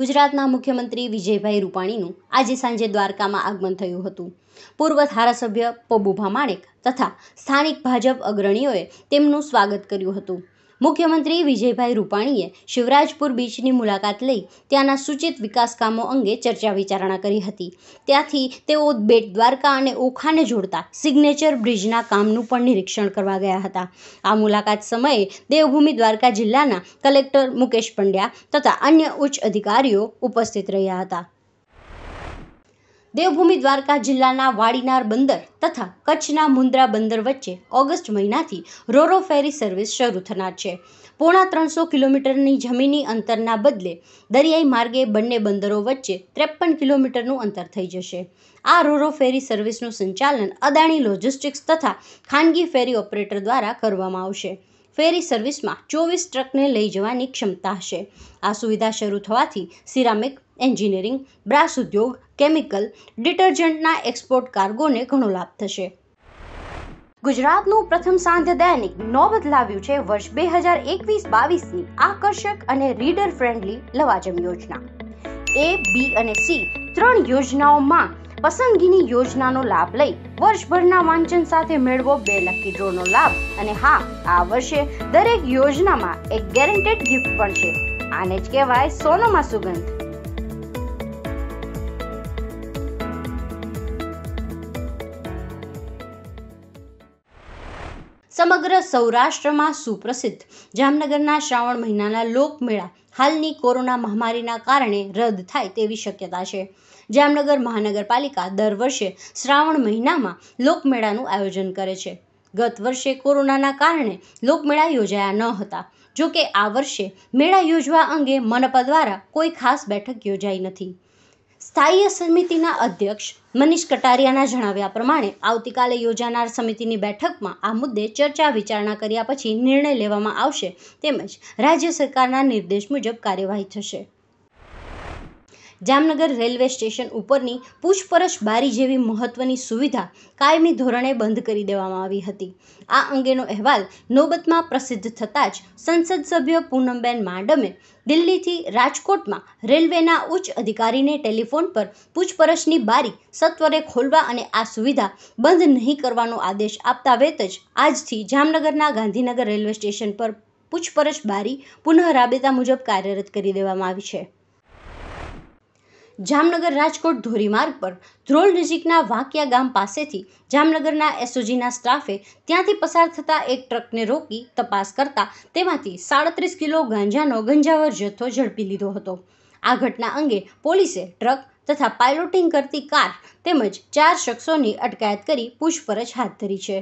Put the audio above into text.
ગુજરાતના મુખ્યમંત્રી વિજયભાઈ રૂપાણીનું આજે સાંજે દ્વારકામાં આગમન થયું હતું પૂર્વ ધારાસભ્ય પબુભા માણેક તથા સ્થાનિક ભાજપ અગ્રણીઓએ તેમનું સ્વાગત કર્યું હતું મુખ્યમંત્રી વિજયભાઈ રૂપાણીએ શિવરાજપુર બીચની મુલાકાત લઈ ત્યાંના સૂચિત વિકાસ કામો અંગે ચર્ચા વિચારણા કરી હતી ત્યાંથી તેઓ બેટ દ્વારકા અને ઓખાને જોડતા સિગ્નેચર બ્રિજના કામનું પણ નિરીક્ષણ કરવા ગયા હતા આ મુલાકાત સમયે દેવભૂમિ દ્વારકા જિલ્લાના કલેક્ટર મુકેશ પંડ્યા તથા અન્ય ઉચ્ચ અધિકારીઓ ઉપસ્થિત રહ્યા હતા દેવભૂમિ દ્વારકા જિલ્લાના વાડીનાર બંદર તથા કચ્છના મુંદ્રા બંદર વચ્ચે ઓગસ્ટ મહિનાથી રોરો ફેરી સર્વિસ શરૂ થનાર છે પોણા ત્રણસો કિલોમીટરની જમીની અંતરના બદલે દરિયાઈ માર્ગે બંને બંદરો વચ્ચે ત્રેપન કિલોમીટરનું અંતર થઈ જશે આ રોરો ફેરી સર્વિસનું સંચાલન અદાણી લોજિસ્ટિક્સ તથા ખાનગી ફેરી ઓપરેટર દ્વારા કરવામાં આવશે ફેરી સર્વિસમાં ચોવીસ ટ્રકને લઈ જવાની ક્ષમતા હશે આ સુવિધા શરૂ થવાથી સિરામિક એન્જિનિયરિંગ બ્રાસ ઉદ્યોગ કેમિકલ ડિટર્જન્ટના એક્સપોર્ટ કાર્ગોને ઘણો લાભ થશે ગુજરાતનું પ્રથમ સાંધ્ય દૈનિક નોબત લાવ્યું છે વર્ષ બે હજાર એકવીસ બાવીસની આકર્ષક અને રીડર ફ્રેન્ડલી લવાજમ યોજના એ બી અને સી ત્રણ યોજનાઓમાં પસંદગીની યોજનાનો લાભ લઈ વર્ષભરના વાંચન સાથે મેળવો બે લકી ડ્રોનો લાભ અને હા આ વર્ષે દરેક યોજનામાં એક ગેરંટેડ ગિફ્ટ પણ છે આને જ કહેવાય સોનોમાં સુગંધ સમગ્ર સૌરાષ્ટ્રમાં સુપ્રસિદ્ધ જામનગરના શ્રાવણ મહિનાના લોકમેળા હાલની કોરોના મહામારીના કારણે રદ થાય તેવી શક્યતા છે જામનગર મહાનગરપાલિકા દર વર્ષે શ્રાવણ મહિનામાં લોકમેળાનું આયોજન કરે છે ગત વર્ષે કોરોનાના કારણે લોકમેળા યોજાયા ન હતા જો કે આ વર્ષે મેળા યોજવા અંગે મનપા દ્વારા કોઈ ખાસ બેઠક યોજાઈ નથી સ્થાયી સમિતિના અધ્યક્ષ મનીષ કટારિયાના જણાવ્યા પ્રમાણે આવતીકાલે યોજાનાર સમિતિની બેઠકમાં આ મુદ્દે ચર્ચા વિચારણા કર્યા પછી નિર્ણય લેવામાં આવશે તેમજ રાજ્ય સરકારના નિર્દેશ મુજબ કાર્યવાહી થશે જામનગર રેલવે સ્ટેશન ઉપરની પૂછપરછ બારી જેવી મહત્વની સુવિધા કાયમી ધોરણે બંધ કરી દેવામાં આવી હતી આ અંગેનો અહેવાલ નોબતમાં પ્રસિદ્ધ થતાં જ સંસદ સભ્ય પૂનમબેન માડમે દિલ્હીથી રાજકોટમાં રેલવેના ઉચ્ચ અધિકારીને ટેલિફોન પર પૂછપરછની બારી સત્વરે ખોલવા અને આ સુવિધા બંધ નહીં કરવાનો આદેશ આપતા વેત જ આજથી જામનગરના ગાંધીનગર રેલવે સ્ટેશન પર પૂછપરછ બારી પુનઃ રાબેતા મુજબ કાર્યરત કરી દેવામાં આવી છે જામનગર રાજકોટ ધોરીમાર્ગ પર ધ્રોલ નજીકના વાકિયા ગામ પાસેથી જામનગરના એસઓજીના સ્ટાફે ત્યાંથી પસાર થતા એક ટ્રકને રોકી તપાસ કરતા તેમાંથી સાડત્રીસ કિલો ગાંજાનો ગંજાવર જથ્થો ઝડપી લીધો હતો આ ઘટના અંગે પોલીસે ટ્રક તથા પાયલોટિંગ કરતી કાર તેમજ ચાર શખ્સોની અટકાયત કરી પૂછપરછ હાથ ધરી છે